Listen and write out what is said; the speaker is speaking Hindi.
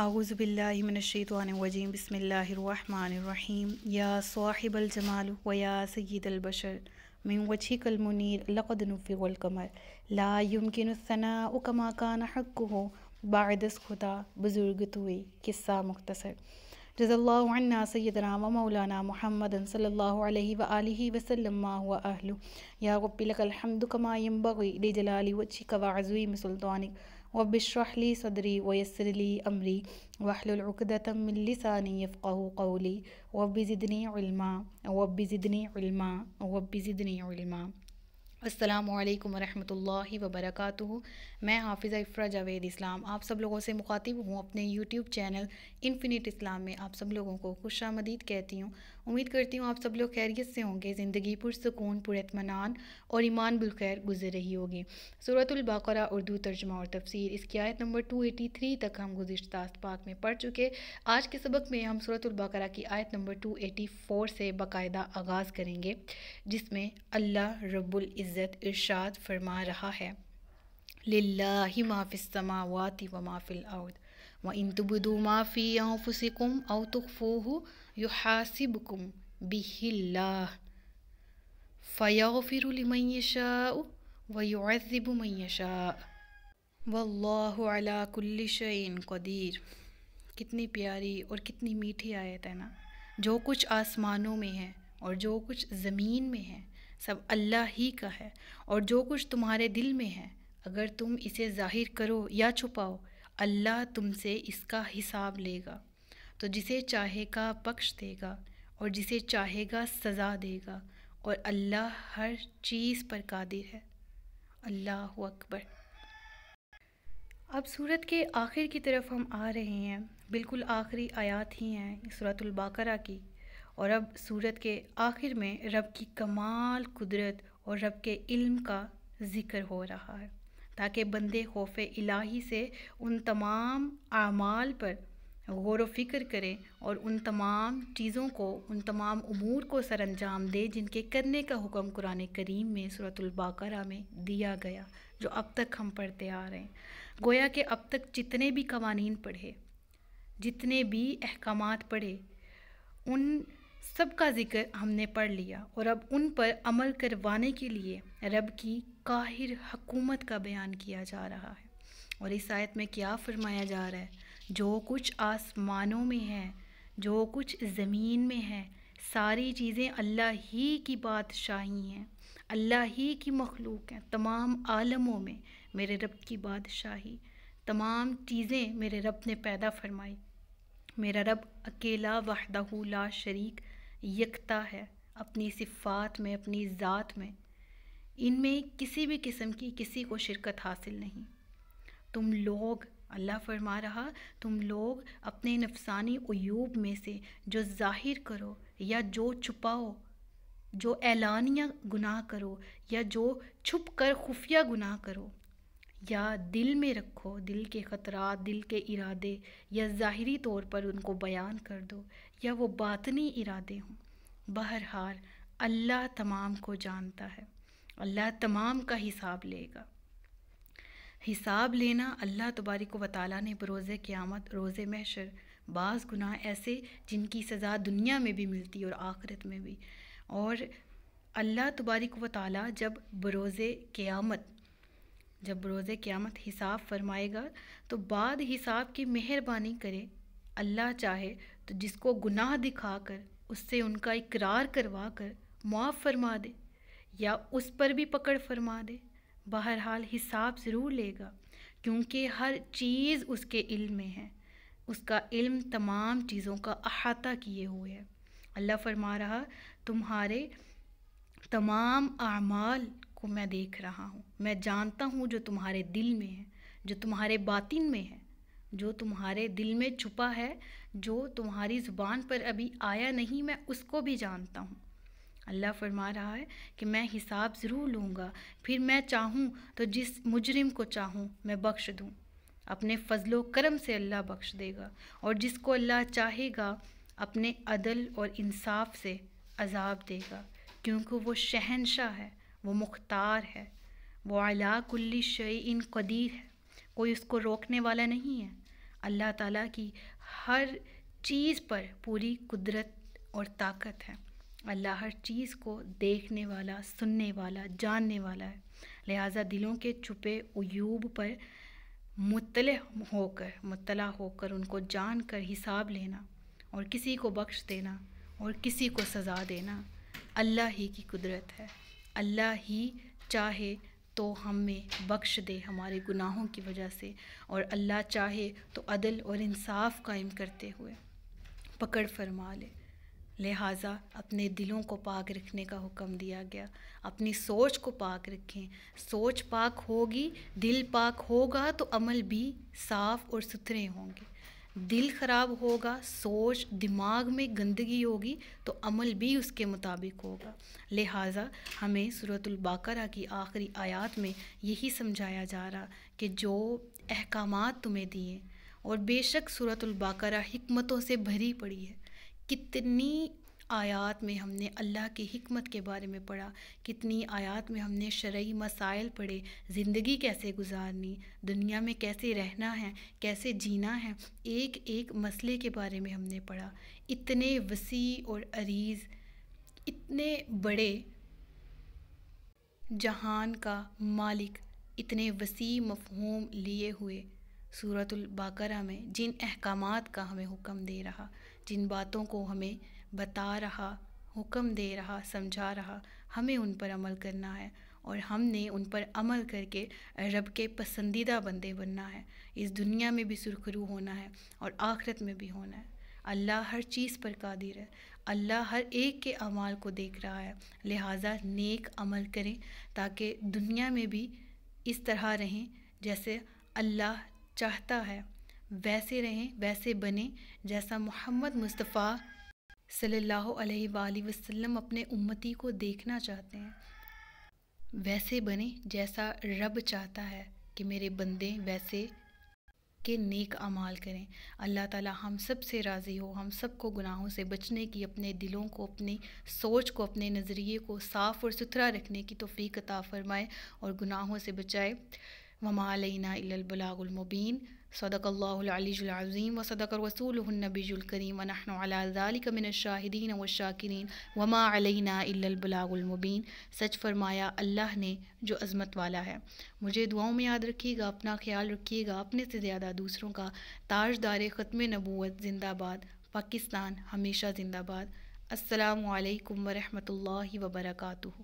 आउज़बिल्लिमिनशीतवानवजीम बसमीम या साहिबलजमाल व या सैदलबशर मैं लक़दनफ़िकमर ला उकमा कान हक हो बादस खुदा बुज़ुर्ग तुए किस्सा मुख्तसर रज़ल्ला सैदना व मौलाना महमद सल्ला वसलम व या गपिलकमद कमा यम वछी कवाज़ुई मुसल्तानिक رب اشرح لي صدري ويسر لي أمري واحلل عقدة من لساني يفقه قولي رب زدني علما رب زدني علما رب زدني علما अस्सलाम वालेकुम रहमतुल्लाहि व मैं हाफिज़ा इफ्रा जावेद इस्लाम आप सब लोगों से मुखातिब हूँ अपने यूट्यूब चैनल इन्फिनिट इस्लाम में आप सब लोगों को खुश आमदीद कहती हूँ उम्मीद करती हूँ आप सब लोग खैरियत से होंगे ज़िंदगी पुरसकून पुरमान और ईमान बिलखैर गुजर रही होगी सूरतुल्बाकरा उर्दू तर्जमा और तफसीर इसकी आयत नंबर टू एटी थ्री तक हम गुजशत पाक में पढ़ चुके आज के सबक में हम सूरतुल्बाकरा की आयत नंबर टू एटी फोर से बाकायदा आगाज़ करेंगे जिसमें अल्लाह रबुल्ज़ इज़्ज़त इरशाद फरमा रहा है लाही माफ़ समावाती व माफ़िल आउद व इन तुबदू माफ़ी फुसिकुम अव तखफ़ोह यु हासिबकुम बिहिल्ला फ़याफ़िरमयशा व युज़िबमयशा वल्लाकुल्लिशन कदीर कितनी प्यारी और कितनी मीठी आयत है ना जो कुछ आसमानों में है और जो कुछ ज़मीन में है सब अल्लाह ही का है और जो कुछ तुम्हारे दिल में है अगर तुम इसे जाहिर करो या छुपाओ अल्लाह तुमसे इसका हिसाब लेगा तो जिसे चाहेगा बख्श देगा और जिसे चाहेगा सज़ा देगा और अल्लाह हर चीज़ पर कादिर है अल्लाह अकबर अब सूरत के आखिर की तरफ हम आ रहे हैं बिल्कुल आखिरी आयात ही हैं बाकरा की और अब सूरत के आखिर में रब की कमाल कुदरत और रब के इल्म का ज़िक्र हो रहा है ताकि बंदे खौफ इलाही से उन तमाम आमाल पर गौर फिक्र करें और उन तमाम चीज़ों को उन तमाम अमूर को सर अंजाम दें जिनके करने का हुक्म कुरान करीम में सूरतुल्बाकरा में दिया गया जो अब तक हम पढ़ते आ रहे हैं गोया के अब तक जितने भी कवानीन पढ़े जितने भी अहकाम पढ़े उन सब का जिक्र हमने पढ़ लिया और अब उन पर अमल करवाने के लिए रब की काहिर हकूमत का बयान किया जा रहा है और इस आयत में क्या फरमाया जा रहा है जो कुछ आसमानों में है जो कुछ ज़मीन में है सारी चीज़ें अल्लाह ही की बादशाही हैं अल्लाह ही की मखलूक हैं तमाम आलमों में मेरे रब की बादशाही तमाम चीज़ें मेरे रब ने पैदा फरमाई मेरा रब अकेला वाहदा ला शरीक यकता है अपनी सिफ़ात में अपनी ज़ात में इनमें किसी भी किस्म की किसी को शिरकत हासिल नहीं तुम लोग अल्लाह फरमा रहा तुम लोग अपने नफसानी अयूब में से जो ज़ाहिर करो या जो छुपाओ जो ऐलानिया गुनाह करो या जो छुप कर खुफिया गुनाह करो या दिल में रखो दिल के ख़तरा दिल के इरादे या ज़ाहरी तौर पर उनको बयान कर दो या वो बातनी इरादे हों बहरहाल अल्लाह तमाम को जानता है अल्लाह तमाम का हिसाब लेगा हिसाब लेना अल्लाह तबारिक व ताली ने बरोज़ क़्यामत रोज़ महशर बाज़ गुनाह ऐसे जिनकी सज़ा दुनिया में भी मिलती और आखिरत में भी और अल्लाह तबारक वताल जब बरोज़ क़्यामत जब रोज़ क़्यामत हिसाब फरमाएगा तो बाद हिसाब की मेहरबानी करे अल्लाह चाहे तो जिसको गुनाह दिखा कर उससे उनका इकरार करवा कर मुआफ़ फरमा दे या उस पर भी पकड़ फरमा दे बहरहाल हिसाब ज़रूर लेगा क्योंकि हर चीज़ उसके इल्म में है उसका इल्म तमाम चीज़ों का अहाता किए हुए है अल्लाह फरमा रहा तुम्हारे तमाम अमाल को मैं देख रहा हूँ मैं जानता हूँ जो तुम्हारे दिल में है जो तुम्हारे बातिन में है जो तुम्हारे दिल में छुपा है जो तुम्हारी ज़ुबान पर अभी आया नहीं मैं उसको भी जानता हूँ अल्लाह फरमा रहा है कि मैं हिसाब ज़रूर लूँगा फिर मैं चाहूँ तो जिस मुजरिम को चाहूँ मैं बख्श दूँ अपने फजलो करम से अल्लाह बख्श देगा और जिसको अल्लाह चाहेगा अपने अदल और इंसाफ से अजाब देगा क्योंकि वो शहनशाह है वो मुख्तार है वो अला कुल्ली शई इन कदीर है कोई उसको रोकने वाला नहीं है अल्लाह ताला की हर चीज़ पर पूरी कुदरत और ताकत है अल्लाह हर चीज़ को देखने वाला सुनने वाला जानने वाला है लिहाजा दिलों के छुपे अयूब पर मुतल होकर मुतला होकर उनको जान कर हिसाब लेना और किसी को बख्श देना और किसी को सज़ा देना अल्लाह ही की कुदरत है अल्लाह ही चाहे तो हमें बख्श दे हमारे गुनाहों की वजह से और अल्लाह चाहे तो अदल और इंसाफ कायम करते हुए पकड़ फरमा ले लिहाजा अपने दिलों को पाक रखने का हुक्म दिया गया अपनी सोच को पाक रखें सोच पाक होगी दिल पाक होगा तो अमल भी साफ़ और सुथरे होंगे दिल खराब होगा सोच दिमाग में गंदगी होगी तो अमल भी उसके मुताबिक होगा लिहाजा हमें सूरतुल बाकरा की आखिरी आयत में यही समझाया जा रहा कि जो अहकाम तुम्हें दिए और बेशक सूरतुल बाकरा हिकमतों से भरी पड़ी है कितनी आयात में हमने अल्लाह की हमत के बारे में पढ़ा कितनी आयात में हमने शरा मसाइल पढ़े ज़िंदगी कैसे गुजारनी दुनिया में कैसे रहना है कैसे जीना है एक एक मसले के बारे में हमने पढ़ा इतने वसी और अरीज़ इतने बड़े जहान का मालिक इतने वसी मफहूम लिए हुए सूरतुल बाकरा में जिन अहकाम का हमें हुक्म दे रहा जिन बातों को हमें बता रहा हुक्म दे रहा समझा रहा हमें उन पर अमल करना है और हमने उन पर अमल करके रब के पसंदीदा बंदे बनना है इस दुनिया में भी सुरखरू होना है और आखरत में भी होना है अल्लाह हर चीज़ पर कादिर है अल्लाह हर एक के अमाल को देख रहा है लिहाजा नेक अमल करें ताकि दुनिया में भी इस तरह रहें जैसे अल्लाह चाहता है वैसे रहें वैसे बने जैसा मोहम्मद मुस्तफ़ा सल्लल्लाहु अलैहि वसल्लम अपने उम्मती को देखना चाहते हैं वैसे बने जैसा रब चाहता है कि मेरे बंदे वैसे के नेक अमाल करें अल्लाह ताला हम सब से राज़ी हो हम सब को गुनाहों से बचने की अपने दिलों को अपनी सोच को अपने नज़रिए को साफ़ और सुथरा रखने की तोफ़ी अता फ़रमाए और गुनाहों से बचाए वमा अलैना इल्लल बलागुल मुबीन सदकल्लाज़ीम व सदक रसूलनबीजुलकरीम वनहन अलाज़ालिक मिन शाहिदीन व शाकिरीन वमा अलैना इल्लबलागुलमुबीन सच फरमाया अल्लाह ने जो अज़मत वाला है मुझे दुआओं में याद रखिएगा अपना ख्याल रखिएगा अपने से ज़्यादा दूसरों का ताजदार ख़त्म नबूत ज़िंदाबाद पाकिस्तान हमेशा ज़िंदाबाद असलकम वरहमल वबरकू